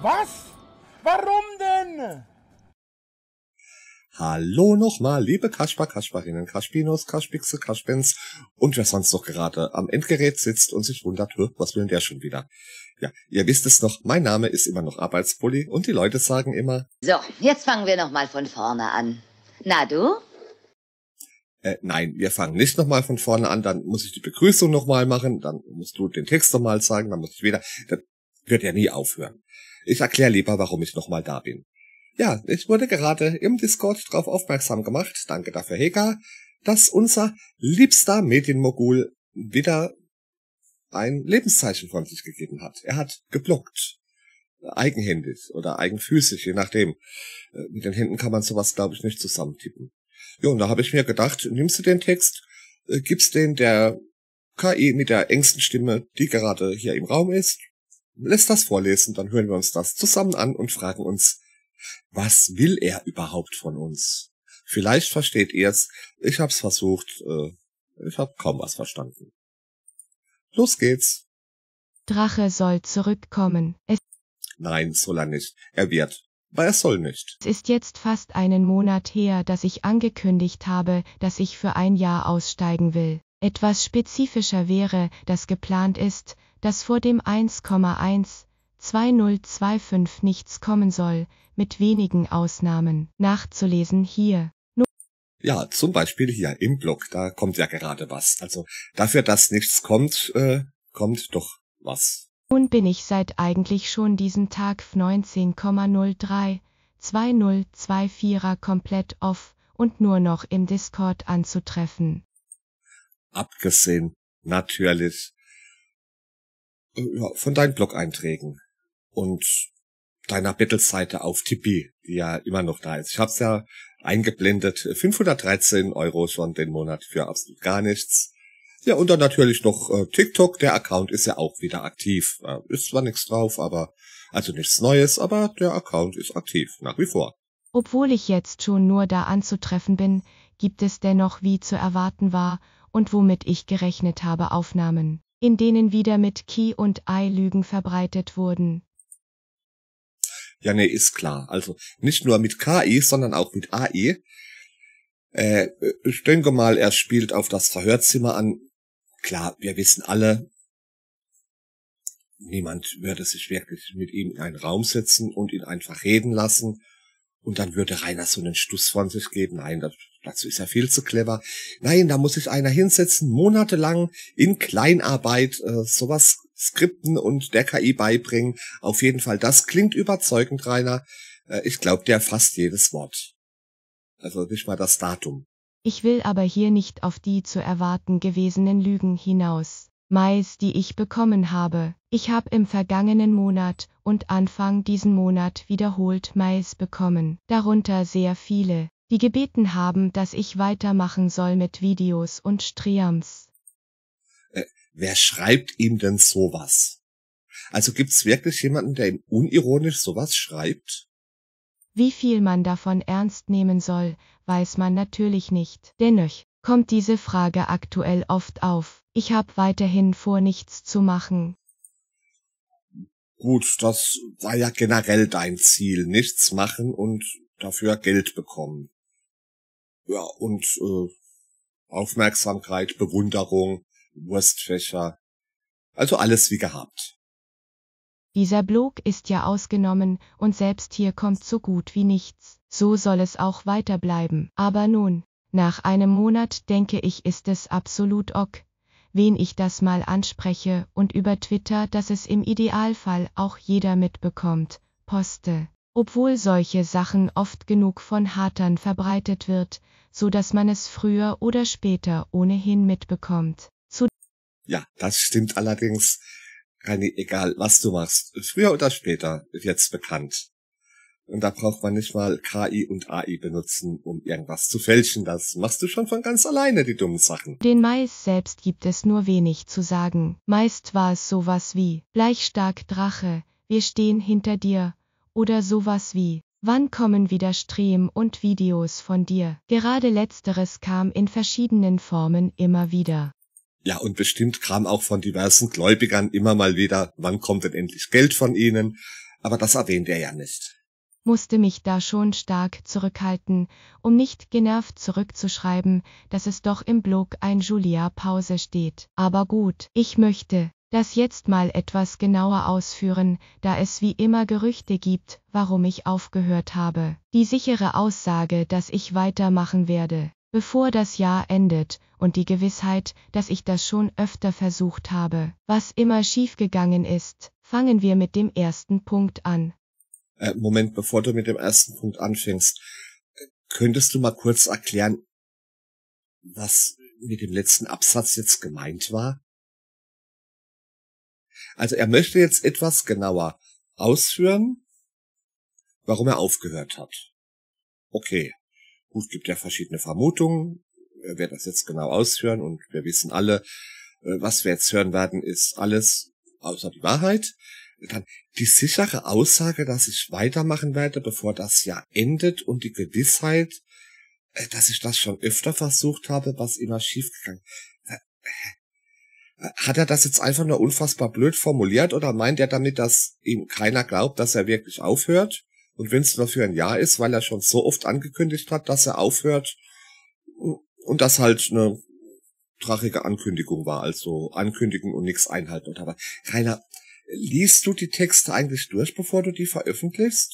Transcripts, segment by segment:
Was? Warum denn? Hallo nochmal, liebe Kaspar, Kasparinnen, Kaspinos, Kaspixe, Kaspens und wer sonst noch gerade am Endgerät sitzt und sich wundert, was will denn der schon wieder? Ja, ihr wisst es noch, mein Name ist immer noch Arbeitspulli und die Leute sagen immer... So, jetzt fangen wir nochmal von vorne an. Na du? äh, nein, wir fangen nicht nochmal von vorne an, dann muss ich die Begrüßung nochmal machen, dann musst du den Text nochmal zeigen, dann muss ich wieder, das wird ja nie aufhören. Ich erkläre lieber, warum ich nochmal da bin. Ja, ich wurde gerade im Discord darauf aufmerksam gemacht, danke dafür Heka, dass unser liebster Medienmogul wieder ein Lebenszeichen von sich gegeben hat. Er hat geblockt. Eigenhändig oder eigenfüßig, je nachdem. Äh, mit den Händen kann man sowas, glaube ich, nicht zusammentippen. Ja, und da habe ich mir gedacht, nimmst du den Text, äh, gibst den der KI e mit der engsten Stimme, die gerade hier im Raum ist, lässt das vorlesen, dann hören wir uns das zusammen an und fragen uns, was will er überhaupt von uns? Vielleicht versteht ihr's. Ich hab's versucht. Äh, ich hab kaum was verstanden. Los geht's. Drache soll zurückkommen. Es Nein, soll er nicht. Er wird weil er soll nicht. Es ist jetzt fast einen Monat her, dass ich angekündigt habe, dass ich für ein Jahr aussteigen will. Etwas spezifischer wäre, dass geplant ist, dass vor dem 1,12025 nichts kommen soll, mit wenigen Ausnahmen. Nachzulesen hier. Ja, zum Beispiel hier im Blog, da kommt ja gerade was. Also dafür, dass nichts kommt, äh, kommt doch was. Nun bin ich seit eigentlich schon diesen Tag 19,03 2024er komplett off und nur noch im Discord anzutreffen. Abgesehen, natürlich, äh, von deinen Blog-Einträgen und deiner Battle-Seite auf Tipeee, die ja immer noch da ist. Ich hab's ja eingeblendet. 513 Euro schon den Monat für absolut gar nichts. Ja, und dann natürlich noch äh, TikTok. Der Account ist ja auch wieder aktiv. Äh, ist zwar nichts drauf, aber also nichts Neues, aber der Account ist aktiv, nach wie vor. Obwohl ich jetzt schon nur da anzutreffen bin, gibt es dennoch, wie zu erwarten war und womit ich gerechnet habe, Aufnahmen, in denen wieder mit Key und Ei Lügen verbreitet wurden. Ja, nee, ist klar. Also nicht nur mit KI, sondern auch mit AI. Äh, ich denke mal, er spielt auf das Verhörzimmer an, Klar, wir wissen alle, niemand würde sich wirklich mit ihm in einen Raum setzen und ihn einfach reden lassen. Und dann würde Rainer so einen Stuss von sich geben. Nein, dazu ist er viel zu clever. Nein, da muss sich einer hinsetzen, monatelang in Kleinarbeit äh, sowas skripten und der KI beibringen. Auf jeden Fall, das klingt überzeugend, Rainer. Äh, ich glaube, der fasst jedes Wort. Also nicht mal das Datum. Ich will aber hier nicht auf die zu erwarten gewesenen Lügen hinaus. Mais, die ich bekommen habe. Ich habe im vergangenen Monat und Anfang diesen Monat wiederholt Mais bekommen, darunter sehr viele, die gebeten haben, dass ich weitermachen soll mit Videos und Streams. Äh, wer schreibt ihm denn sowas? Also gibt's wirklich jemanden, der ihm unironisch sowas schreibt? Wie viel man davon ernst nehmen soll, weiß man natürlich nicht. Dennoch kommt diese Frage aktuell oft auf. Ich habe weiterhin vor, nichts zu machen. Gut, das war ja generell dein Ziel, nichts machen und dafür Geld bekommen. Ja, und äh, Aufmerksamkeit, Bewunderung, Wurstfächer, also alles wie gehabt. Dieser Blog ist ja ausgenommen und selbst hier kommt so gut wie nichts. So soll es auch weiterbleiben. Aber nun, nach einem Monat denke ich ist es absolut ok, wen ich das mal anspreche und über Twitter, dass es im Idealfall auch jeder mitbekommt, poste. Obwohl solche Sachen oft genug von Hatern verbreitet wird, so dass man es früher oder später ohnehin mitbekommt. Zu ja, das stimmt allerdings egal was du machst, früher oder später wird's bekannt. Und da braucht man nicht mal KI und AI benutzen, um irgendwas zu fälschen. Das machst du schon von ganz alleine, die dummen Sachen. Den Mais selbst gibt es nur wenig zu sagen. Meist war es sowas wie, bleichstark Drache, wir stehen hinter dir, oder sowas wie, wann kommen wieder Stream und Videos von dir? Gerade letzteres kam in verschiedenen Formen immer wieder. Ja, und bestimmt kam auch von diversen Gläubigern immer mal wieder, wann kommt denn endlich Geld von ihnen? Aber das erwähnt er ja nicht. Musste mich da schon stark zurückhalten, um nicht genervt zurückzuschreiben, dass es doch im Blog ein Julia Pause steht. Aber gut, ich möchte das jetzt mal etwas genauer ausführen, da es wie immer Gerüchte gibt, warum ich aufgehört habe. Die sichere Aussage, dass ich weitermachen werde, bevor das Jahr endet, und die Gewissheit, dass ich das schon öfter versucht habe. Was immer schiefgegangen ist, fangen wir mit dem ersten Punkt an. Äh, Moment, bevor du mit dem ersten Punkt anfängst, äh, könntest du mal kurz erklären, was mit dem letzten Absatz jetzt gemeint war? Also er möchte jetzt etwas genauer ausführen, warum er aufgehört hat. Okay. Gut, gibt ja verschiedene Vermutungen, wer das jetzt genau ausführen und wir wissen alle, äh, was wir jetzt hören werden, ist alles außer die Wahrheit. Dann die sichere Aussage, dass ich weitermachen werde, bevor das Jahr endet und die Gewissheit, äh, dass ich das schon öfter versucht habe, was immer schiefgegangen. Äh, hat er das jetzt einfach nur unfassbar blöd formuliert oder meint er damit, dass ihm keiner glaubt, dass er wirklich aufhört? Und wenn es nur für ein Jahr ist, weil er schon so oft angekündigt hat, dass er aufhört und das halt eine trachige Ankündigung war, also ankündigen und nichts einhalten und aber Rainer, liest du die Texte eigentlich durch, bevor du die veröffentlichst?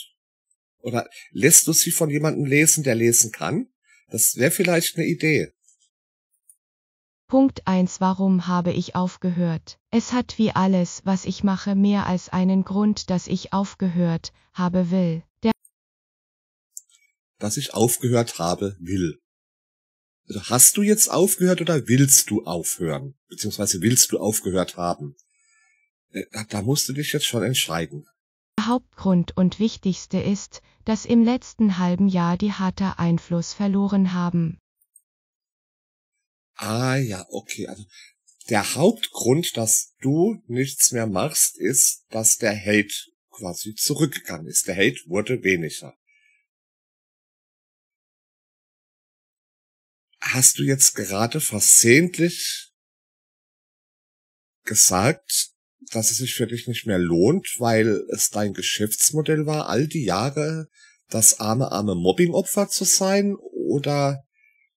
Oder lässt du sie von jemandem lesen, der lesen kann? Das wäre vielleicht eine Idee. Punkt 1 Warum habe ich aufgehört? Es hat wie alles, was ich mache, mehr als einen Grund, dass ich aufgehört habe will dass ich aufgehört habe, will. Also hast du jetzt aufgehört oder willst du aufhören? Beziehungsweise willst du aufgehört haben? Äh, da musst du dich jetzt schon entscheiden. Der Hauptgrund und wichtigste ist, dass im letzten halben Jahr die Harter Einfluss verloren haben. Ah ja, okay. Also der Hauptgrund, dass du nichts mehr machst, ist, dass der Hate quasi zurückgegangen ist. Der Hate wurde weniger. hast du jetzt gerade versehentlich gesagt, dass es sich für dich nicht mehr lohnt, weil es dein Geschäftsmodell war, all die Jahre das arme, arme Mobbingopfer zu sein? Oder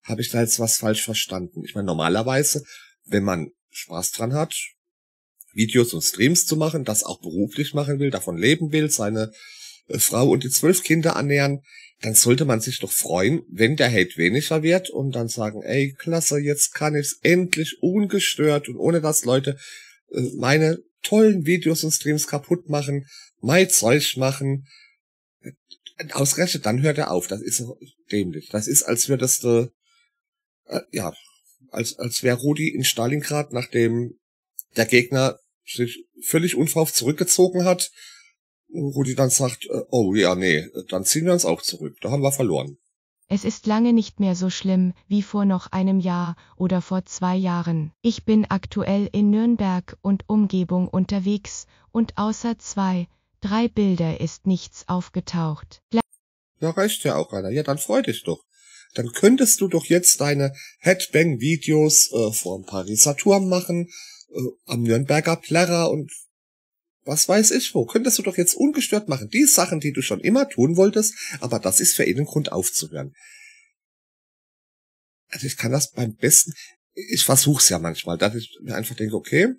habe ich da jetzt was falsch verstanden? Ich meine, normalerweise, wenn man Spaß dran hat, Videos und Streams zu machen, das auch beruflich machen will, davon leben will, seine äh, Frau und die zwölf Kinder ernähren, dann sollte man sich doch freuen, wenn der Hate weniger wird und dann sagen, ey, klasse, jetzt kann ich's endlich ungestört und ohne dass Leute äh, meine tollen Videos und Streams kaputt machen, mein Zeug machen. Äh, ausgerechnet, dann hört er auf. Das ist dämlich. Das ist, als würdest du, äh, ja, als, als wäre Rudi in Stalingrad, nachdem der Gegner sich völlig unverhofft zurückgezogen hat, Rudi dann sagt, äh, oh ja, nee, dann ziehen wir uns auch zurück, da haben wir verloren. Es ist lange nicht mehr so schlimm wie vor noch einem Jahr oder vor zwei Jahren. Ich bin aktuell in Nürnberg und Umgebung unterwegs und außer zwei, drei Bilder ist nichts aufgetaucht. Ja, reicht ja auch einer. Ja, dann freu dich doch. Dann könntest du doch jetzt deine Headbang-Videos äh, vom Pariser Turm machen, äh, am Nürnberger Plärrer und was weiß ich wo, könntest du doch jetzt ungestört machen. Die Sachen, die du schon immer tun wolltest, aber das ist für ihn ein Grund aufzuhören. Also ich kann das beim besten, ich versuch's ja manchmal, dass ich mir einfach denke, okay,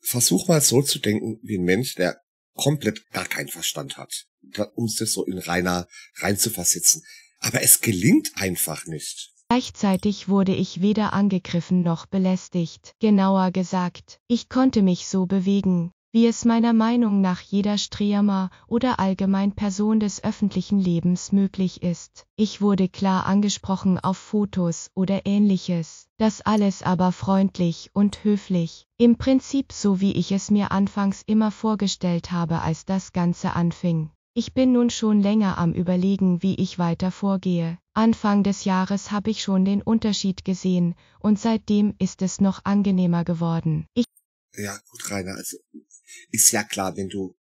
versuch mal so zu denken wie ein Mensch, der komplett gar keinen Verstand hat, um sich so in reiner rein zu versetzen. Aber es gelingt einfach nicht. Gleichzeitig wurde ich weder angegriffen noch belästigt. Genauer gesagt, ich konnte mich so bewegen, wie es meiner Meinung nach jeder Streamer oder allgemein Person des öffentlichen Lebens möglich ist. Ich wurde klar angesprochen auf Fotos oder ähnliches, das alles aber freundlich und höflich, im Prinzip so wie ich es mir anfangs immer vorgestellt habe, als das Ganze anfing. Ich bin nun schon länger am Überlegen, wie ich weiter vorgehe. Anfang des Jahres habe ich schon den Unterschied gesehen und seitdem ist es noch angenehmer geworden. Ich ja, gut, Rainer, also ist ja klar, wenn du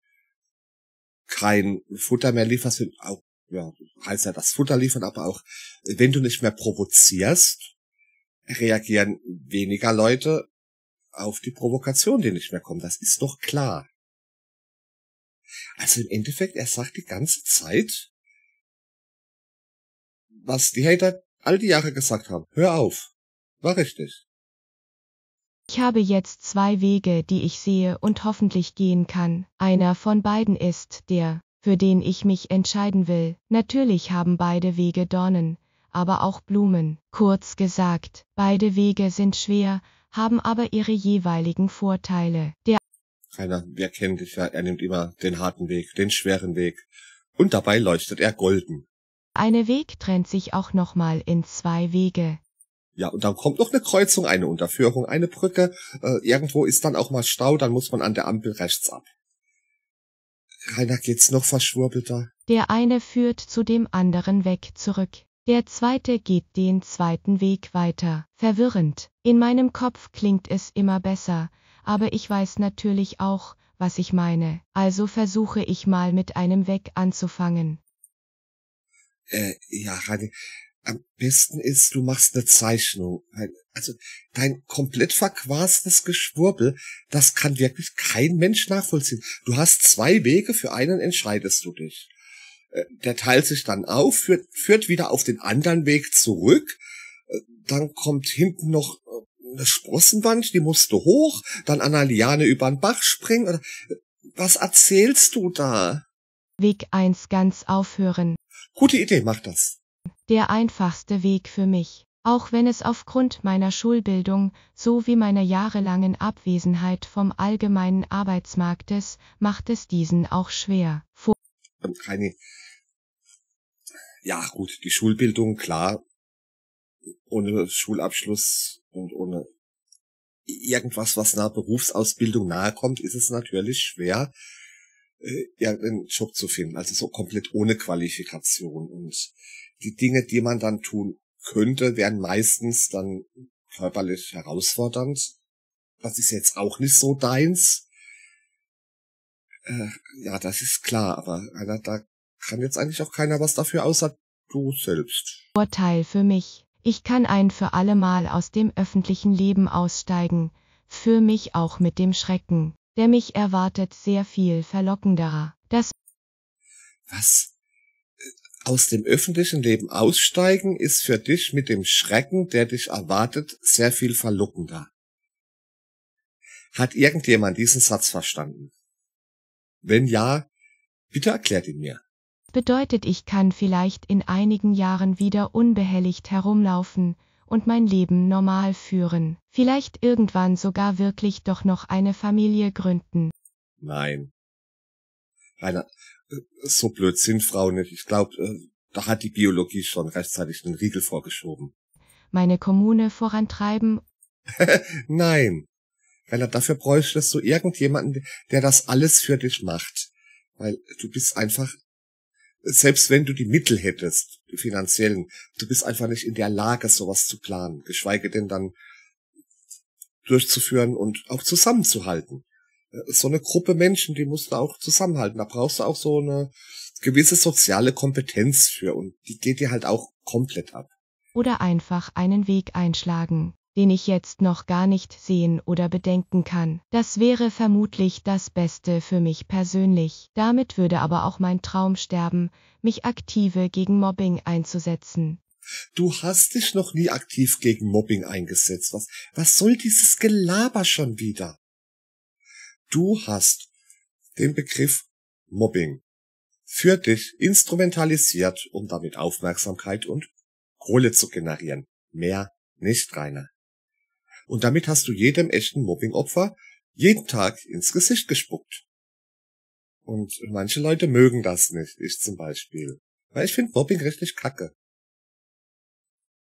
kein Futter mehr lieferst, wenn auch, ja, heißt ja das Futter liefern, aber auch, wenn du nicht mehr provozierst, reagieren weniger Leute auf die Provokation, die nicht mehr kommt. Das ist doch klar. Also im Endeffekt, er sagt die ganze Zeit, was die Hater all die Jahre gesagt haben. Hör auf. War richtig. Ich habe jetzt zwei Wege, die ich sehe und hoffentlich gehen kann. Einer von beiden ist der, für den ich mich entscheiden will. Natürlich haben beide Wege Dornen, aber auch Blumen. Kurz gesagt, beide Wege sind schwer, haben aber ihre jeweiligen Vorteile. Der Keiner, wir kennen dich ja, er nimmt immer den harten Weg, den schweren Weg. Und dabei leuchtet er golden. Eine Weg trennt sich auch nochmal in zwei Wege. Ja, und dann kommt noch eine Kreuzung, eine Unterführung, eine Brücke. Äh, irgendwo ist dann auch mal Stau, dann muss man an der Ampel rechts ab. Rainer geht's noch verschwurbelter. Der eine führt zu dem anderen weg zurück. Der zweite geht den zweiten Weg weiter. Verwirrend. In meinem Kopf klingt es immer besser, aber ich weiß natürlich auch, was ich meine. Also versuche ich mal mit einem Weg anzufangen äh, ja, Rani, am besten ist, du machst eine Zeichnung. Also dein komplett verquastes Geschwurbel, das kann wirklich kein Mensch nachvollziehen. Du hast zwei Wege, für einen entscheidest du dich. Äh, der teilt sich dann auf, führt, führt wieder auf den anderen Weg zurück. Äh, dann kommt hinten noch äh, eine Sprossenwand, die musst du hoch, dann an einer Liane über den Bach springen. Was erzählst du da? Weg eins ganz aufhören. Gute Idee, mach das. Der einfachste Weg für mich. Auch wenn es aufgrund meiner Schulbildung sowie meiner jahrelangen Abwesenheit vom allgemeinen Arbeitsmarktes macht es diesen auch schwer. Vor Keine. Ja, gut, die Schulbildung, klar. Ohne Schulabschluss und ohne irgendwas, was einer Berufsausbildung nahe kommt, ist es natürlich schwer, äh, ja, einen Job zu finden. Also so komplett ohne Qualifikation. Und die Dinge, die man dann tun könnte, wären meistens dann körperlich herausfordernd. Das ist jetzt auch nicht so deins. Äh, ja, das ist klar, aber einer, da kann jetzt eigentlich auch keiner was dafür, außer du selbst. Vorteil für mich. Ich kann ein für alle Mal aus dem öffentlichen Leben aussteigen, für mich auch mit dem Schrecken der mich erwartet, sehr viel verlockenderer. Das Was? Aus dem öffentlichen Leben aussteigen ist für dich mit dem Schrecken, der dich erwartet, sehr viel verlockender. Hat irgendjemand diesen Satz verstanden? Wenn ja, bitte erklärt ihn mir. Bedeutet, ich kann vielleicht in einigen Jahren wieder unbehelligt herumlaufen, und mein Leben normal führen. Vielleicht irgendwann sogar wirklich doch noch eine Familie gründen. Nein. Rainer, äh, so blöd sind Frauen nicht. Ich glaube, äh, da hat die Biologie schon rechtzeitig den Riegel vorgeschoben. Meine Kommune vorantreiben? Nein. Rainer, dafür bräuchtest du irgendjemanden, der das alles für dich macht. Weil du bist einfach selbst wenn du die Mittel hättest, die finanziellen, du bist einfach nicht in der Lage, sowas zu planen, geschweige denn dann durchzuführen und auch zusammenzuhalten. Äh, so eine Gruppe Menschen, die musst du auch zusammenhalten. Da brauchst du auch so eine gewisse soziale Kompetenz für und die geht dir halt auch komplett ab. Oder einfach einen Weg einschlagen den ich jetzt noch gar nicht sehen oder bedenken kann. Das wäre vermutlich das Beste für mich persönlich. Damit würde aber auch mein Traum sterben, mich aktive gegen Mobbing einzusetzen. Du hast dich noch nie aktiv gegen Mobbing eingesetzt. Was, was soll dieses Gelaber schon wieder? Du hast den Begriff Mobbing für dich instrumentalisiert, um damit Aufmerksamkeit und Kohle zu generieren. Mehr nicht, Rainer und damit hast du jedem echten Mobbingopfer jeden Tag ins Gesicht gespuckt. Und manche Leute mögen das nicht, ich zum Beispiel. Weil ich finde Mobbing richtig kacke.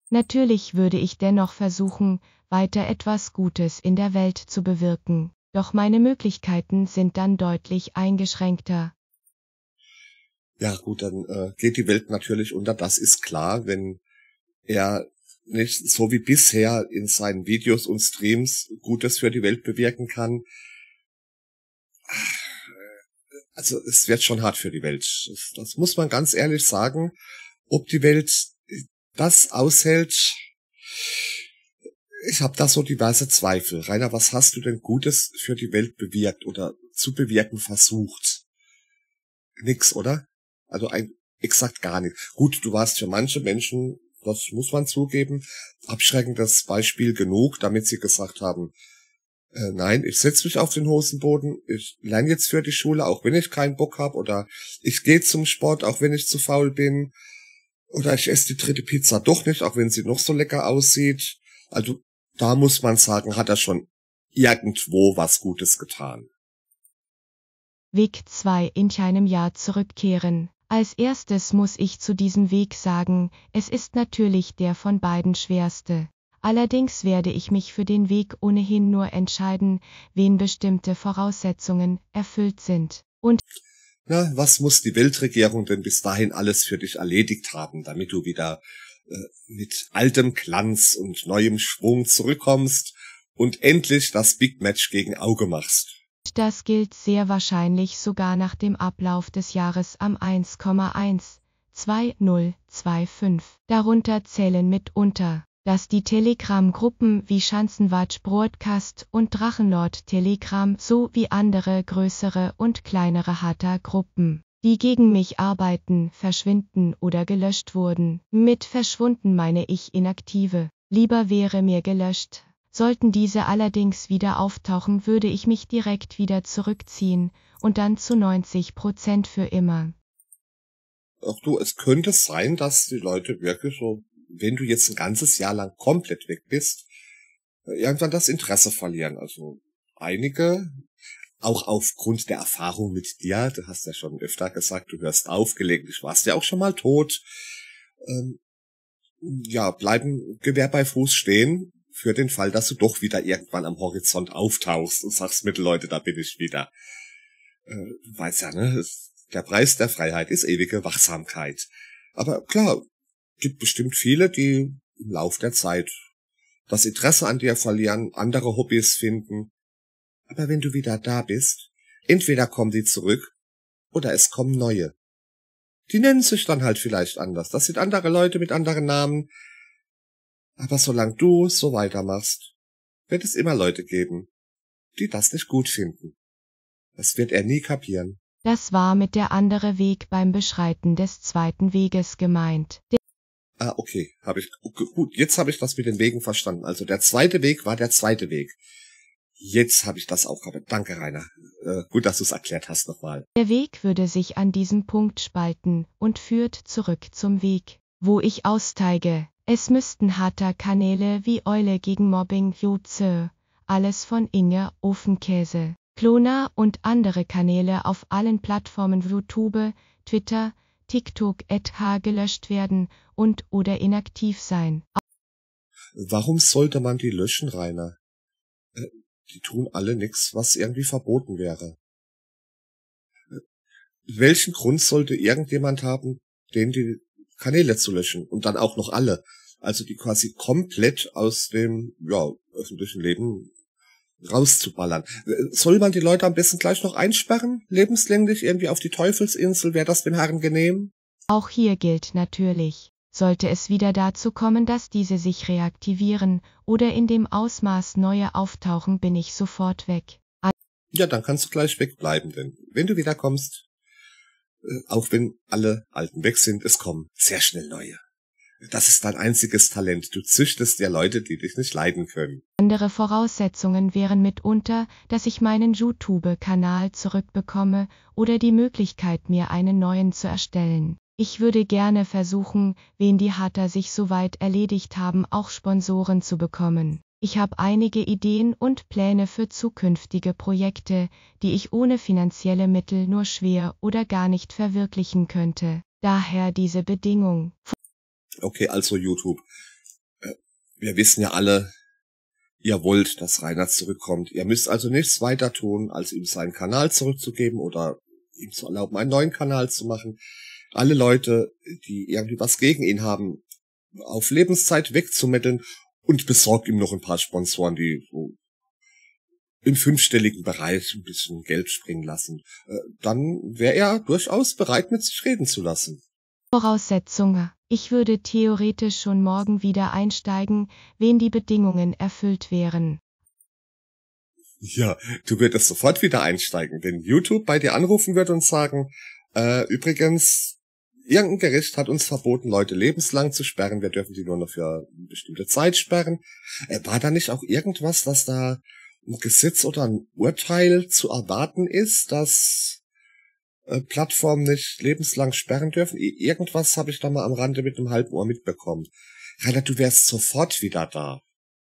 Natürlich würde ich dennoch versuchen, weiter etwas Gutes in der Welt zu bewirken, doch meine Möglichkeiten sind dann deutlich eingeschränkter. Ja gut, dann äh, geht die Welt natürlich unter, das ist klar, wenn er nicht so wie bisher in seinen Videos und Streams Gutes für die Welt bewirken kann. Also es wird schon hart für die Welt. Das, das muss man ganz ehrlich sagen. Ob die Welt äh, das aushält, ich habe da so diverse Zweifel. Rainer, was hast du denn Gutes für die Welt bewirkt oder zu bewirken versucht? Nix, oder? Also ein, exakt gar nichts. Gut, du warst für manche Menschen das muss man zugeben, abschreckendes Beispiel genug, damit sie gesagt haben, äh, nein, ich setze mich auf den Hosenboden, ich lerne jetzt für die Schule, auch wenn ich keinen Bock habe, oder ich gehe zum Sport, auch wenn ich zu faul bin, oder ich esse die dritte Pizza doch nicht, auch wenn sie noch so lecker aussieht. Also da muss man sagen, hat er schon irgendwo was Gutes getan. Weg 2 in einem Jahr zurückkehren. Als erstes muss ich zu diesem Weg sagen, es ist natürlich der von beiden schwerste. Allerdings werde ich mich für den Weg ohnehin nur entscheiden, wen bestimmte Voraussetzungen erfüllt sind. Und na, was muss die Weltregierung denn bis dahin alles für dich erledigt haben, damit du wieder äh, mit altem Glanz und neuem Schwung zurückkommst und endlich das Big Match gegen Auge machst? Das gilt sehr wahrscheinlich sogar nach dem Ablauf des Jahres am 1,12025. Darunter zählen mitunter, dass die Telegram-Gruppen wie Schanzenwatch Broadcast und Drachenlord Telegram sowie andere größere und kleinere Hater-Gruppen die gegen mich arbeiten, verschwinden oder gelöscht wurden. Mit verschwunden meine ich inaktive. Lieber wäre mir gelöscht, Sollten diese allerdings wieder auftauchen, würde ich mich direkt wieder zurückziehen und dann zu 90 Prozent für immer. Ach du, es könnte sein, dass die Leute wirklich so, wenn du jetzt ein ganzes Jahr lang komplett weg bist, äh, irgendwann das Interesse verlieren. Also einige, auch aufgrund der Erfahrung mit dir, du hast ja schon öfter gesagt, du hörst aufgelegt, ich warst ja auch schon mal tot, ähm, ja, bleiben Gewehr bei Fuß stehen, für den Fall, dass du doch wieder irgendwann am Horizont auftauchst und sagst, Mittelleute, da bin ich wieder. Äh, weiß ja, ne? Der Preis der Freiheit ist ewige Wachsamkeit. Aber klar, gibt bestimmt viele, die im Lauf der Zeit das Interesse an dir verlieren, andere Hobbys finden. Aber wenn du wieder da bist, entweder kommen die zurück oder es kommen neue. Die nennen sich dann halt vielleicht anders. Das sind andere Leute mit anderen Namen, aber solange du so weitermachst, wird es immer Leute geben, die das nicht gut finden. Das wird er nie kapieren. Das war mit der andere Weg beim Beschreiten des zweiten Weges gemeint. Der ah, okay, habe ich gut. Jetzt habe ich das mit den Wegen verstanden. Also der zweite Weg war der zweite Weg. Jetzt habe ich das auch gehabt. Danke, Rainer. Äh, gut, dass du es erklärt hast nochmal. Der Weg würde sich an diesem Punkt spalten und führt zurück zum Weg, wo ich aussteige. Es müssten harter Kanäle wie Eule gegen Mobbing Jutze, alles von Inge Ofenkäse, Klona und andere Kanäle auf allen Plattformen YouTube, Twitter, TikTok etc. gelöscht werden und oder inaktiv sein. Warum sollte man die löschen, Rainer? Äh, die tun alle nichts, was irgendwie verboten wäre. Äh, welchen Grund sollte irgendjemand haben, den die Kanäle zu löschen und dann auch noch alle. Also die quasi komplett aus dem ja, öffentlichen Leben rauszuballern. Soll man die Leute am besten gleich noch einsperren, lebenslänglich irgendwie auf die Teufelsinsel? Wäre das den Herren genehm? Auch hier gilt natürlich, sollte es wieder dazu kommen, dass diese sich reaktivieren oder in dem Ausmaß neue auftauchen, bin ich sofort weg. Ja, dann kannst du gleich wegbleiben, denn wenn du wiederkommst, äh, auch wenn alle Alten weg sind, es kommen sehr schnell neue. Das ist dein einziges Talent. Du züchtest ja Leute, die dich nicht leiden können. Andere Voraussetzungen wären mitunter, dass ich meinen YouTube-Kanal zurückbekomme oder die Möglichkeit, mir einen neuen zu erstellen. Ich würde gerne versuchen, wen die Hatter sich soweit erledigt haben, auch Sponsoren zu bekommen. Ich habe einige Ideen und Pläne für zukünftige Projekte, die ich ohne finanzielle Mittel nur schwer oder gar nicht verwirklichen könnte. Daher diese Bedingung. Okay, also YouTube. Äh, wir wissen ja alle, ihr wollt, dass Rainer zurückkommt. Ihr müsst also nichts weiter tun, als ihm seinen Kanal zurückzugeben oder ihm zu erlauben, einen neuen Kanal zu machen. Alle Leute, die irgendwie was gegen ihn haben, auf Lebenszeit wegzumitteln und besorgt ihm noch ein paar Sponsoren, die im fünfstelligen Bereich ein bisschen Geld springen lassen, äh, dann wäre er durchaus bereit, mit sich reden zu lassen. Voraussetzungen. Ich würde theoretisch schon morgen wieder einsteigen, wenn die Bedingungen erfüllt wären. Ja, du würdest sofort wieder einsteigen, wenn YouTube bei dir anrufen wird und sagen, äh, übrigens, irgendein Gericht hat uns verboten, Leute lebenslang zu sperren. Wir dürfen sie nur noch für eine bestimmte Zeit sperren. Äh, war da nicht auch irgendwas, dass da ein Gesetz oder ein Urteil zu erwarten ist, dass äh, Plattformen nicht lebenslang sperren dürfen? Irgendwas habe ich da mal am Rande mit einem halben Ohr mitbekommen. Rainer, du wärst sofort wieder da.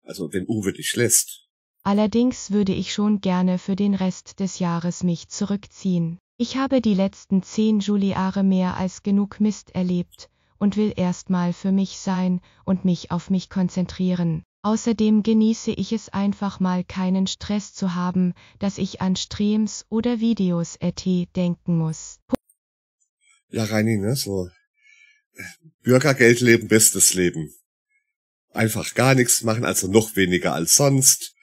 Also wenn Uwe dich lässt. Allerdings würde ich schon gerne für den Rest des Jahres mich zurückziehen. Ich habe die letzten zehn Juliare mehr als genug Mist erlebt und will erstmal für mich sein und mich auf mich konzentrieren. Außerdem genieße ich es einfach mal keinen Stress zu haben, dass ich an Streams oder Videos et denken muss. Ja, Reini, ne, so. Bürgergeld leben, bestes Leben. Einfach gar nichts machen, also noch weniger als sonst.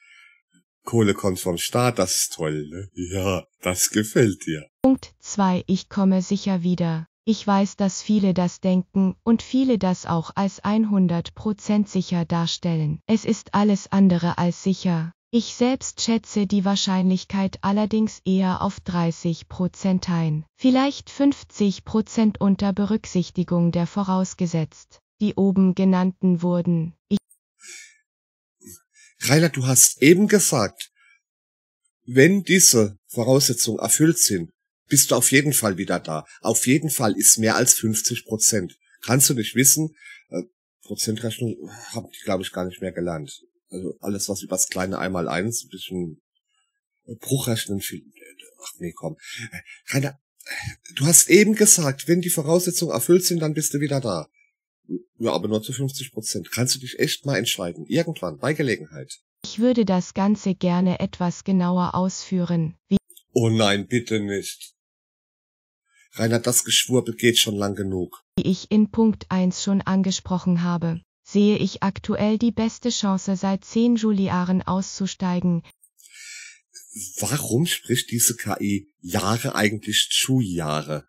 Kohle kommt vom Staat, das ist toll, ne? Ja, das gefällt dir. Punkt 2. Ich komme sicher wieder. Ich weiß, dass viele das denken und viele das auch als 100% sicher darstellen. Es ist alles andere als sicher. Ich selbst schätze die Wahrscheinlichkeit allerdings eher auf 30% ein, vielleicht 50% unter Berücksichtigung der vorausgesetzt, die oben genannten wurden. Rainer, du hast eben gesagt, wenn diese Voraussetzungen erfüllt sind, bist du auf jeden Fall wieder da. Auf jeden Fall ist mehr als 50 Prozent. Kannst du nicht wissen, äh, Prozentrechnung habe ich, glaube ich, gar nicht mehr gelernt. Also alles, was über das kleine einmal eins, ein bisschen äh, Bruchrechnen, viel, ach nee, komm. Äh, Rainer, du hast eben gesagt, wenn die Voraussetzungen erfüllt sind, dann bist du wieder da. Ja, aber nur zu 50 Prozent. Kannst du dich echt mal entscheiden. Irgendwann, bei Gelegenheit. Ich würde das Ganze gerne etwas genauer ausführen. Wie oh nein, bitte nicht. Rainer, das Geschwurbel geht schon lang genug. Wie ich in Punkt 1 schon angesprochen habe, sehe ich aktuell die beste Chance seit zehn Juliaren auszusteigen. Warum spricht diese KI Jahre eigentlich zu Jahre?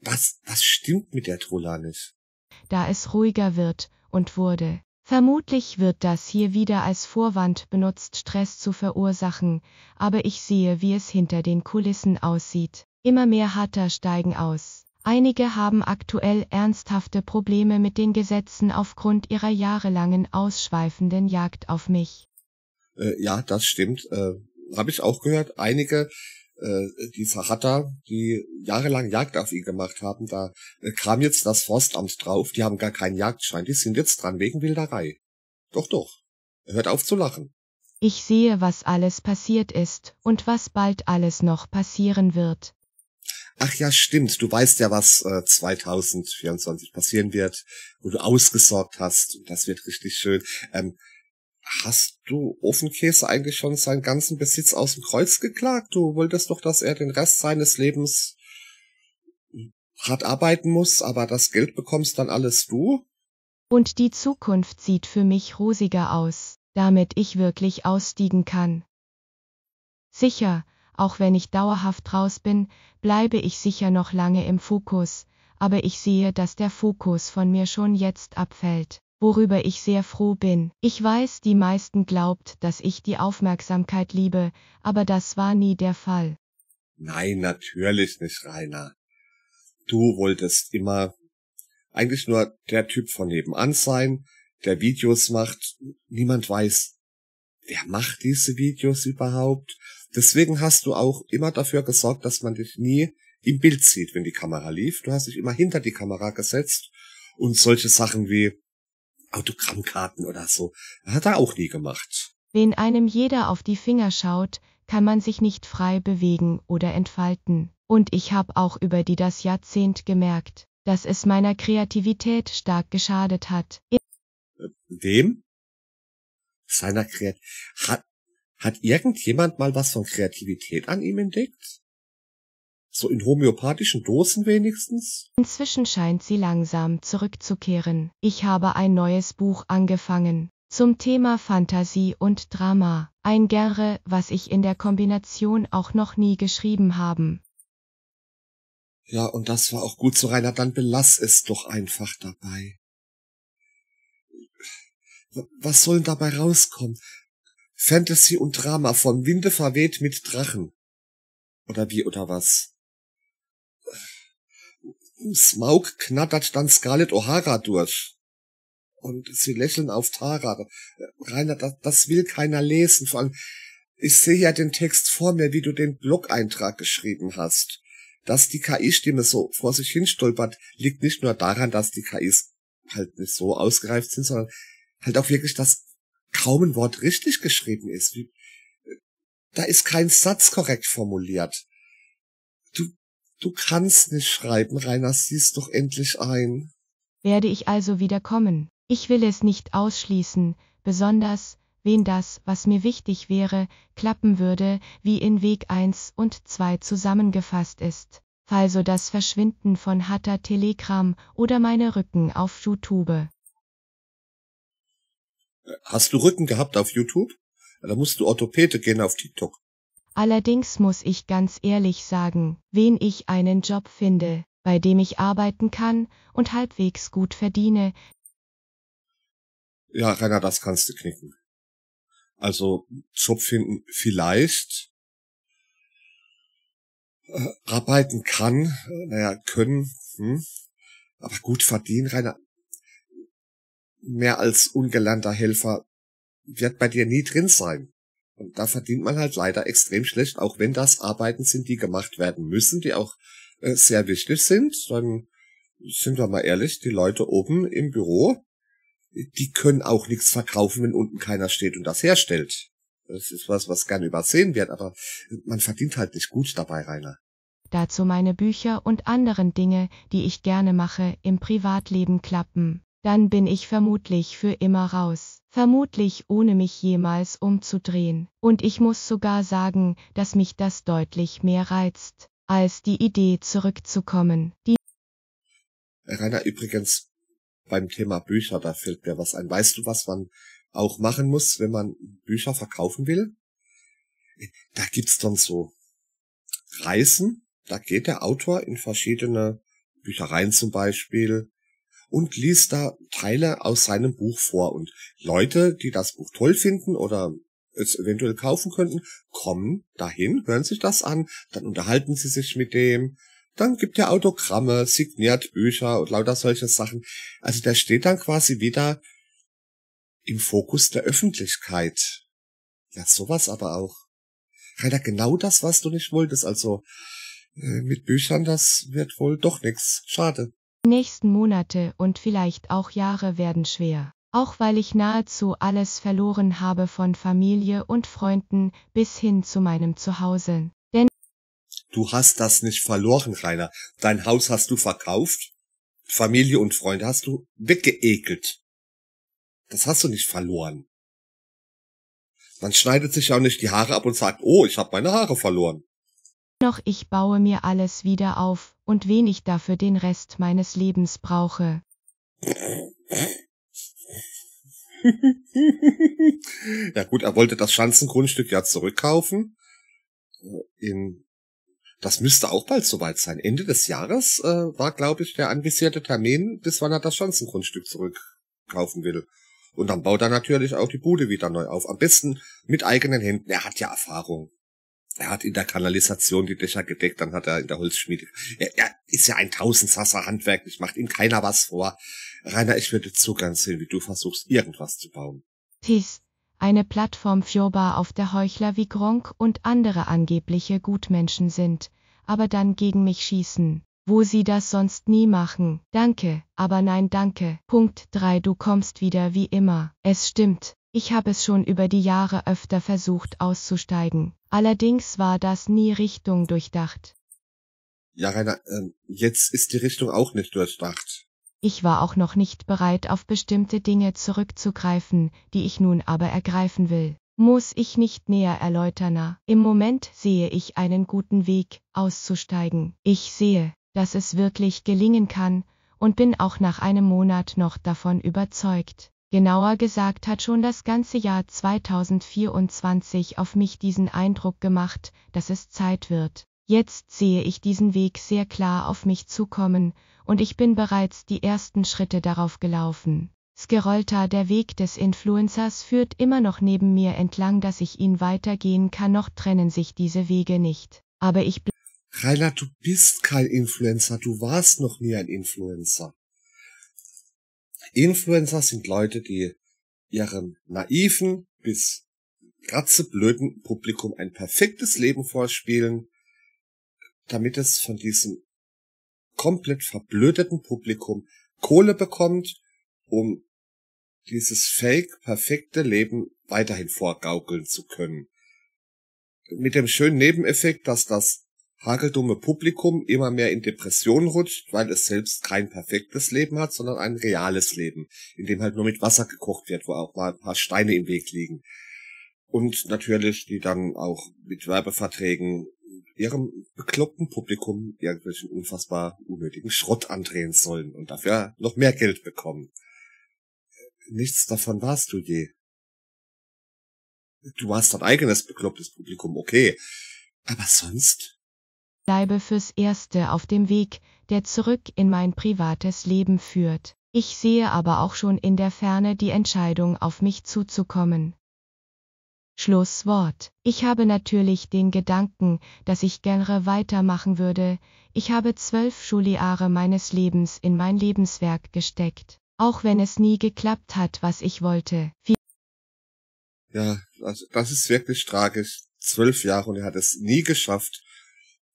Was, was stimmt mit der Trolla nicht? da es ruhiger wird und wurde. Vermutlich wird das hier wieder als Vorwand benutzt, Stress zu verursachen, aber ich sehe, wie es hinter den Kulissen aussieht. Immer mehr Hatter steigen aus. Einige haben aktuell ernsthafte Probleme mit den Gesetzen aufgrund ihrer jahrelangen ausschweifenden Jagd auf mich. Äh, ja, das stimmt. Äh, Habe ich auch gehört. Einige äh, die Sahatta, die jahrelang Jagd auf ihn gemacht haben, da äh, kam jetzt das Forstamt drauf, die haben gar keinen Jagdschein, die sind jetzt dran wegen Wilderei. Doch, doch. Hört auf zu lachen. Ich sehe, was alles passiert ist und was bald alles noch passieren wird. Ach ja, stimmt. Du weißt ja, was äh, 2024 passieren wird, wo du ausgesorgt hast. das wird richtig schön. Ähm, Hast du Ofenkäse eigentlich schon seinen ganzen Besitz aus dem Kreuz geklagt? Du wolltest doch, dass er den Rest seines Lebens hart arbeiten muss, aber das Geld bekommst dann alles du? Und die Zukunft sieht für mich rosiger aus, damit ich wirklich ausstiegen kann. Sicher, auch wenn ich dauerhaft raus bin, bleibe ich sicher noch lange im Fokus, aber ich sehe, dass der Fokus von mir schon jetzt abfällt worüber ich sehr froh bin. Ich weiß, die meisten glaubt, dass ich die Aufmerksamkeit liebe, aber das war nie der Fall. Nein, natürlich nicht, Rainer. Du wolltest immer eigentlich nur der Typ von nebenan sein, der Videos macht. Niemand weiß, wer macht diese Videos überhaupt. Deswegen hast du auch immer dafür gesorgt, dass man dich nie im Bild sieht, wenn die Kamera lief. Du hast dich immer hinter die Kamera gesetzt und solche Sachen wie Autogrammkarten oder so. Hat er auch nie gemacht. Wen einem jeder auf die Finger schaut, kann man sich nicht frei bewegen oder entfalten. Und ich habe auch über die das Jahrzehnt gemerkt, dass es meiner Kreativität stark geschadet hat. Wem? Seiner Kreativität. Hat, hat irgendjemand mal was von Kreativität an ihm entdeckt? So in homöopathischen Dosen wenigstens? Inzwischen scheint sie langsam zurückzukehren. Ich habe ein neues Buch angefangen. Zum Thema Fantasie und Drama. Ein Genre, was ich in der Kombination auch noch nie geschrieben habe. Ja, und das war auch gut so, Rainer, dann belass es doch einfach dabei. Was sollen dabei rauskommen? Fantasy und Drama von Winde verweht mit Drachen. Oder wie oder was? Smaug knattert dann Scarlett O'Hara durch. Und sie lächeln auf Tara. Rainer, das, das will keiner lesen. Vor allem, ich sehe ja den Text vor mir, wie du den Blog-Eintrag geschrieben hast. Dass die KI-Stimme so vor sich hin stolpert, liegt nicht nur daran, dass die KIs halt nicht so ausgereift sind, sondern halt auch wirklich, dass kaum ein Wort richtig geschrieben ist. Da ist kein Satz korrekt formuliert. Du kannst nicht schreiben, Rainer, siehst doch endlich ein. Werde ich also wiederkommen? Ich will es nicht ausschließen, besonders, wenn das, was mir wichtig wäre, klappen würde, wie in Weg 1 und 2 zusammengefasst ist. Also das Verschwinden von Hatter Telegram oder meine Rücken auf YouTube. Hast du Rücken gehabt auf YouTube? Da musst du Orthopäde gehen auf TikTok. Allerdings muss ich ganz ehrlich sagen, wen ich einen Job finde, bei dem ich arbeiten kann und halbwegs gut verdiene. Ja, Rainer, das kannst du knicken. Also Job finden vielleicht. Äh, arbeiten kann, äh, naja, können, hm. aber gut verdienen, Rainer. Mehr als ungelernter Helfer wird bei dir nie drin sein. Und da verdient man halt leider extrem schlecht, auch wenn das Arbeiten sind, die gemacht werden müssen, die auch äh, sehr wichtig sind. Dann sind wir mal ehrlich, die Leute oben im Büro, die können auch nichts verkaufen, wenn unten keiner steht und das herstellt. Das ist was, was gern übersehen wird, aber man verdient halt nicht gut dabei, Rainer. Dazu meine Bücher und anderen Dinge, die ich gerne mache, im Privatleben klappen dann bin ich vermutlich für immer raus, vermutlich ohne mich jemals umzudrehen. Und ich muss sogar sagen, dass mich das deutlich mehr reizt, als die Idee zurückzukommen. Die Rainer, übrigens, beim Thema Bücher, da fällt mir was ein. Weißt du, was man auch machen muss, wenn man Bücher verkaufen will? Da gibt's dann so Reisen. Da geht der Autor in verschiedene Büchereien zum Beispiel und liest da Teile aus seinem Buch vor. Und Leute, die das Buch toll finden oder es eventuell kaufen könnten, kommen dahin, hören sich das an, dann unterhalten sie sich mit dem, dann gibt er Autogramme, signiert Bücher und lauter solche Sachen. Also der steht dann quasi wieder im Fokus der Öffentlichkeit. Ja, sowas aber auch. Rainer, genau das, was du nicht wolltest. Also äh, mit Büchern, das wird wohl doch nichts. Schade nächsten Monate und vielleicht auch Jahre werden schwer. Auch weil ich nahezu alles verloren habe von Familie und Freunden bis hin zu meinem Zuhause. Denn du hast das nicht verloren, Rainer. Dein Haus hast du verkauft. Familie und Freunde hast du weggeekelt. Das hast du nicht verloren. Man schneidet sich auch nicht die Haare ab und sagt, oh, ich habe meine Haare verloren. Noch ich baue mir alles wieder auf und wen ich dafür den Rest meines Lebens brauche. ja gut, er wollte das Schanzengrundstück ja zurückkaufen. In das müsste auch bald soweit sein. Ende des Jahres äh, war, glaube ich, der anvisierte Termin, bis wann er das Schanzengrundstück zurückkaufen will. Und dann baut er natürlich auch die Bude wieder neu auf. Am besten mit eigenen Händen. Er hat ja Erfahrung. Er hat in der Kanalisation die Dächer gedeckt, dann hat er in der Holzschmiede. Er, er ist ja ein Tausendsasser Handwerk, ich macht ihm keiner was vor. Rainer, ich würde zu gern sehen, wie du versuchst, irgendwas zu bauen. Tis, eine Plattform Fjoba, auf der Heuchler wie Gronk und andere angebliche Gutmenschen sind, aber dann gegen mich schießen, wo sie das sonst nie machen. Danke, aber nein, danke. Punkt 3. Du kommst wieder wie immer. Es stimmt, ich habe es schon über die Jahre öfter versucht auszusteigen, allerdings war das nie Richtung durchdacht. Ja, Rainer, ähm, jetzt ist die Richtung auch nicht durchdacht. Ich war auch noch nicht bereit, auf bestimmte Dinge zurückzugreifen, die ich nun aber ergreifen will. Muss ich nicht näher erläutern. Im Moment sehe ich einen guten Weg, auszusteigen. Ich sehe, dass es wirklich gelingen kann, und bin auch nach einem Monat noch davon überzeugt. Genauer gesagt hat schon das ganze Jahr 2024 auf mich diesen Eindruck gemacht, dass es Zeit wird. Jetzt sehe ich diesen Weg sehr klar auf mich zukommen, und ich bin bereits die ersten Schritte darauf gelaufen. Skerolta, der Weg des Influencers führt immer noch neben mir entlang, dass ich ihn weitergehen kann, noch trennen sich diese Wege nicht. Aber ich bleibe. Rainer, du bist kein Influencer, du warst noch nie ein Influencer. Influencer sind Leute, die ihrem naiven bis ratzeblöden Publikum ein perfektes Leben vorspielen, damit es von diesem komplett verblödeten Publikum Kohle bekommt, um dieses fake perfekte Leben weiterhin vorgaukeln zu können. Mit dem schönen Nebeneffekt, dass das hageldumme Publikum immer mehr in Depressionen rutscht, weil es selbst kein perfektes Leben hat, sondern ein reales Leben, in dem halt nur mit Wasser gekocht wird, wo auch mal ein paar Steine im Weg liegen. Und natürlich, die dann auch mit Werbeverträgen ihrem bekloppten Publikum irgendwelchen unfassbar unnötigen Schrott andrehen sollen und dafür noch mehr Geld bekommen. Nichts davon warst du je. Du warst dein eigenes beklopptes Publikum, okay. Aber sonst bleibe fürs Erste auf dem Weg, der zurück in mein privates Leben führt. Ich sehe aber auch schon in der Ferne die Entscheidung, auf mich zuzukommen. Schlusswort. Ich habe natürlich den Gedanken, dass ich gerne weitermachen würde. Ich habe zwölf Schuljahre meines Lebens in mein Lebenswerk gesteckt. Auch wenn es nie geklappt hat, was ich wollte. Ja, also, das ist wirklich tragisch. Zwölf Jahre und er hat es nie geschafft,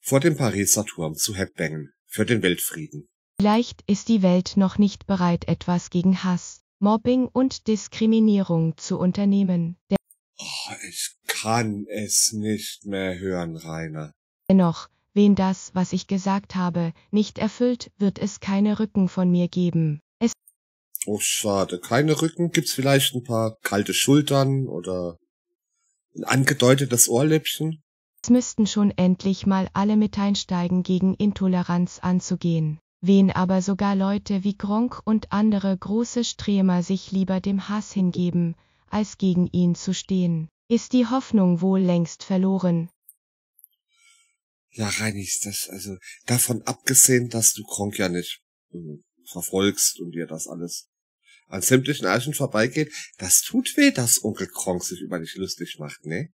vor dem Pariser Turm zu headbangen für den Weltfrieden. Vielleicht ist die Welt noch nicht bereit, etwas gegen Hass, Mobbing und Diskriminierung zu unternehmen. Der oh, ich kann es nicht mehr hören, Rainer. Dennoch, wen das, was ich gesagt habe, nicht erfüllt, wird es keine Rücken von mir geben. Es oh, schade. Keine Rücken? Gibt's vielleicht ein paar kalte Schultern oder ein angedeutetes Ohrläppchen? Jetzt müssten schon endlich mal alle mit einsteigen gegen Intoleranz anzugehen, wen aber sogar Leute wie Gronk und andere große Stremer sich lieber dem Hass hingeben, als gegen ihn zu stehen, ist die Hoffnung wohl längst verloren. Ja, Reinis, das, also, davon abgesehen, dass du Gronk ja nicht mh, hm, verfolgst und dir das alles an sämtlichen Arschen vorbeigeht, das tut weh, dass Onkel Gronk sich über dich lustig macht, ne?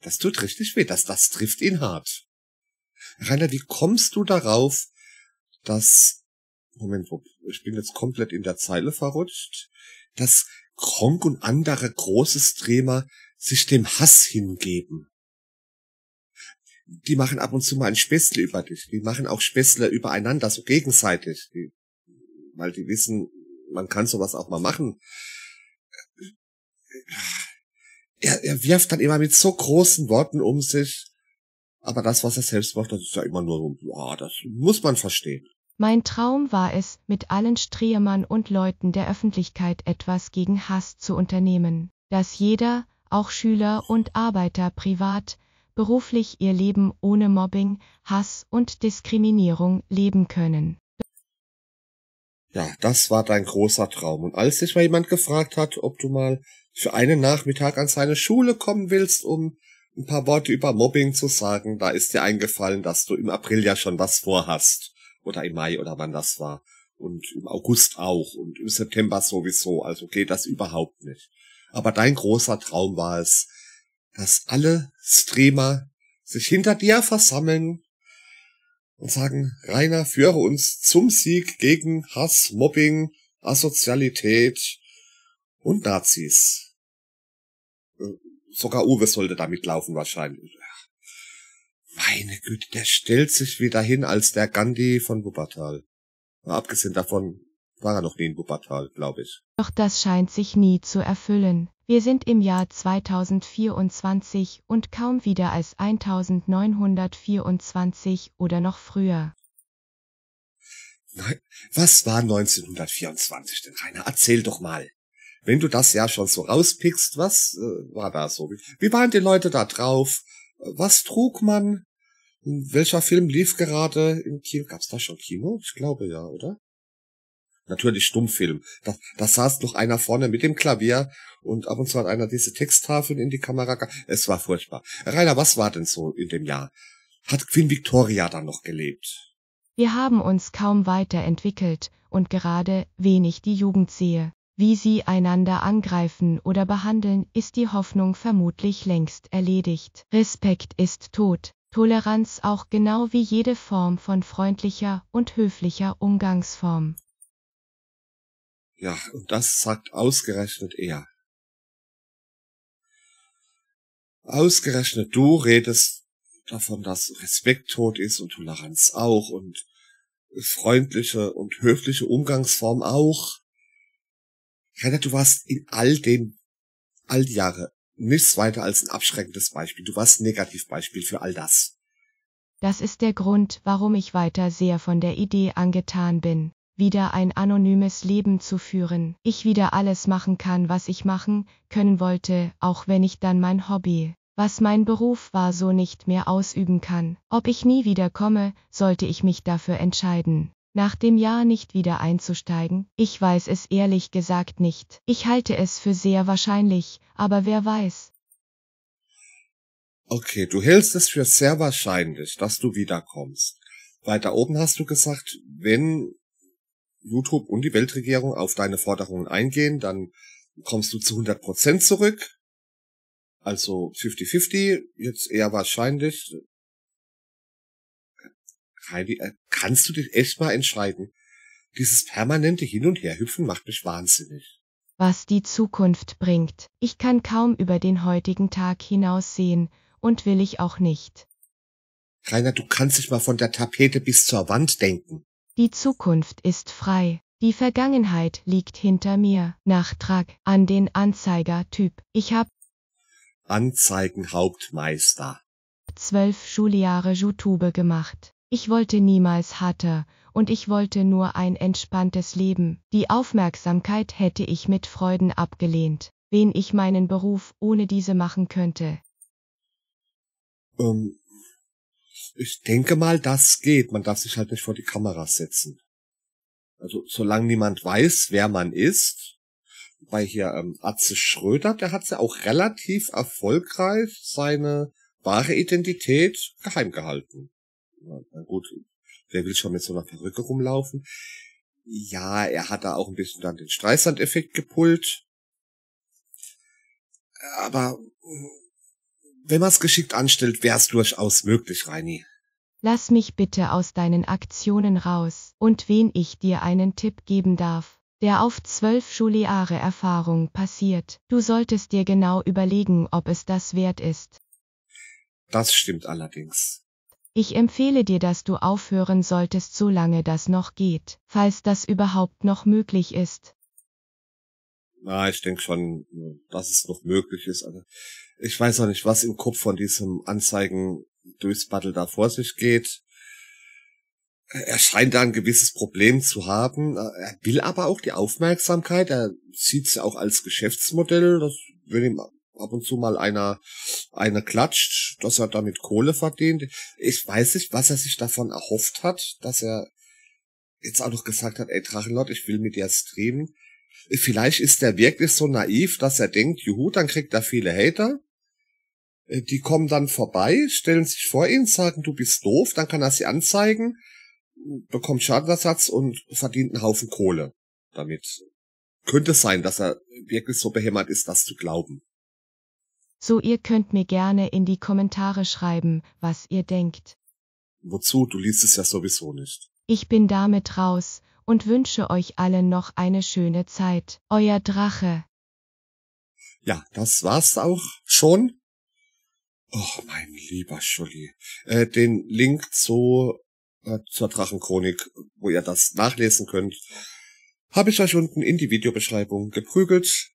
Das tut richtig weh. Das, das trifft ihn hart. Rainer, wie kommst du darauf, dass, Moment, ich bin jetzt komplett in der Zeile verrutscht, dass Kronk und andere große Streamer sich dem Hass hingeben? Die machen ab und zu mal ein Späßle über dich. Die machen auch Späßle übereinander, so gegenseitig. Die, weil die wissen, man kann sowas auch mal machen er, er wirft dann immer mit so großen Worten um sich. Aber das, was er selbst macht, das ist ja immer nur so, boah, das muss man verstehen. Mein Traum war es, mit allen Striermann und Leuten der Öffentlichkeit etwas gegen Hass zu unternehmen, dass jeder, auch Schüler und Arbeiter privat, beruflich ihr Leben ohne Mobbing, Hass und Diskriminierung leben können. Ja, das war dein großer Traum. Und als dich mal jemand gefragt hat, ob du mal für einen Nachmittag an seine Schule kommen willst, um ein paar Worte über Mobbing zu sagen, da ist dir eingefallen, dass du im April ja schon was vorhast. Oder im Mai oder wann das war. Und im August auch. Und im September sowieso. Also geht das überhaupt nicht. Aber dein großer Traum war es, dass alle Streamer sich hinter dir versammeln und sagen, Rainer, führe uns zum Sieg gegen Hass, Mobbing, Asozialität und Nazis sogar Uwe sollte damit laufen wahrscheinlich. Meine Güte, der stellt sich wieder hin als der Gandhi von Wuppertal. Aber abgesehen davon war er noch nie in Wuppertal, glaube ich. Doch das scheint sich nie zu erfüllen. Wir sind im Jahr 2024 und kaum wieder als 1924 oder noch früher. Nein, was war 1924 denn, Rainer? Erzähl doch mal wenn du das ja schon so rauspickst, was äh, war da so? Wie waren die Leute da drauf? Was trug man? Welcher Film lief gerade im Kino? Gab's da schon Kino? Ich glaube ja, oder? Natürlich Stummfilm. Da, da saß noch einer vorne mit dem Klavier und ab und zu hat einer diese Texttafeln in die Kamera. Es war furchtbar. Rainer, was war denn so in dem Jahr? Hat Queen Victoria da noch gelebt? Wir haben uns kaum weiterentwickelt und gerade wenig die Jugend sehe. Wie sie einander angreifen oder behandeln, ist die Hoffnung vermutlich längst erledigt. Respekt ist tot. Toleranz auch genau wie jede Form von freundlicher und höflicher Umgangsform. Ja, und das sagt ausgerechnet er. Ausgerechnet du redest davon, dass Respekt tot ist und Toleranz auch und freundliche und höfliche Umgangsform auch. Renner, du warst in all dem, all die Jahre nichts weiter als ein abschreckendes Beispiel. Du warst ein Negativbeispiel für all das. Das ist der Grund, warum ich weiter sehr von der Idee angetan bin, wieder ein anonymes Leben zu führen. Ich wieder alles machen kann, was ich machen können wollte, auch wenn ich dann mein Hobby, was mein Beruf war, so nicht mehr ausüben kann. Ob ich nie wieder komme, sollte ich mich dafür entscheiden nach dem Jahr nicht wieder einzusteigen? Ich weiß es ehrlich gesagt nicht. Ich halte es für sehr wahrscheinlich, aber wer weiß. Okay, du hältst es für sehr wahrscheinlich, dass du wiederkommst. Weiter oben hast du gesagt, wenn YouTube und die Weltregierung auf deine Forderungen eingehen, dann kommst du zu 100% zurück. Also 50-50, jetzt eher wahrscheinlich, äh, kannst du dich echt mal entscheiden? Dieses permanente Hin- und Herhüpfen macht mich wahnsinnig. Was die Zukunft bringt, ich kann kaum über den heutigen Tag hinaussehen und will ich auch nicht. Rainer, du kannst dich mal von der Tapete bis zur Wand denken. Die Zukunft ist frei. Die Vergangenheit liegt hinter mir. Nachtrag an den Anzeigertyp. Ich hab Anzeigenhauptmeister. Zwölf Schuljahre YouTube gemacht. Ich wollte niemals harter, und ich wollte nur ein entspanntes Leben. Die Aufmerksamkeit hätte ich mit Freuden abgelehnt, wen ich meinen Beruf ohne diese machen könnte. Ähm, ich denke mal, das geht. Man darf sich halt nicht vor die Kamera setzen. Also solange niemand weiß, wer man ist. Bei hier ähm, Atze Schröder, der hat ja auch relativ erfolgreich seine wahre Identität geheim gehalten na gut, wer will schon mit so einer Perücke rumlaufen? Ja, er hat da auch ein bisschen dann den Streisand-Effekt gepult. Aber äh, wenn man es geschickt anstellt, wäre es durchaus möglich, Reini. Lass mich bitte aus deinen Aktionen raus, und wen ich dir einen Tipp geben darf, der auf zwölf Schuljahre Erfahrung passiert, du solltest dir genau überlegen, ob es das wert ist. Das stimmt allerdings. Ich empfehle dir, dass du aufhören solltest, solange das noch geht, falls das überhaupt noch möglich ist. Na, ich denke schon, dass es noch möglich ist. Also ich weiß auch nicht, was im Kopf von diesem Anzeigen durchs Battle da vor sich geht. Er scheint da ein gewisses Problem zu haben. Er will aber auch die Aufmerksamkeit. Er sieht es auch als Geschäftsmodell. Das würde ihm ab und zu mal einer einer klatscht, dass er damit Kohle verdient. Ich weiß nicht, was er sich davon erhofft hat, dass er jetzt auch noch gesagt hat, ey Drachenlord, ich will mit dir streamen. Vielleicht ist er wirklich so naiv, dass er denkt, juhu, dann kriegt er viele Hater. Äh, die kommen dann vorbei, stellen sich vor ihn, sagen, du bist doof, dann kann er sie anzeigen, bekommt Schadenersatz und verdient einen Haufen Kohle damit. Könnte sein, dass er wirklich so behämmert ist, das zu glauben. So ihr könnt mir gerne in die Kommentare schreiben, was ihr denkt. Wozu? Du liest es ja sowieso nicht. Ich bin damit raus und wünsche euch allen noch eine schöne Zeit. Euer Drache. Ja, das war's auch schon. Och, mein lieber Schulli. Äh, den Link zu, äh, zur Drachenchronik, wo ihr das nachlesen könnt, habe ich euch unten in die Videobeschreibung geprügelt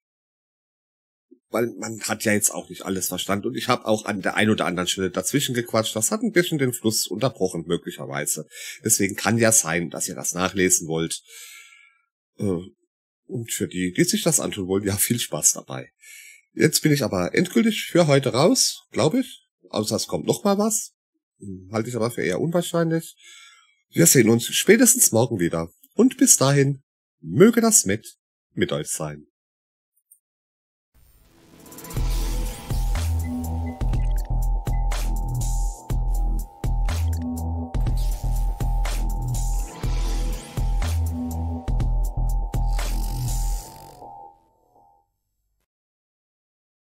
weil man hat ja jetzt auch nicht alles verstanden und ich habe auch an der einen oder anderen Stelle dazwischen gequatscht. Das hat ein bisschen den Fluss unterbrochen, möglicherweise. Deswegen kann ja sein, dass ihr das nachlesen wollt. Äh, und für die, die sich das antun wollen, ja, viel Spaß dabei. Jetzt bin ich aber endgültig für heute raus, glaube ich. Außer es kommt noch mal was. Hm, halte ich aber für eher unwahrscheinlich. Wir sehen uns spätestens morgen wieder. Und bis dahin, möge das mit mit euch sein.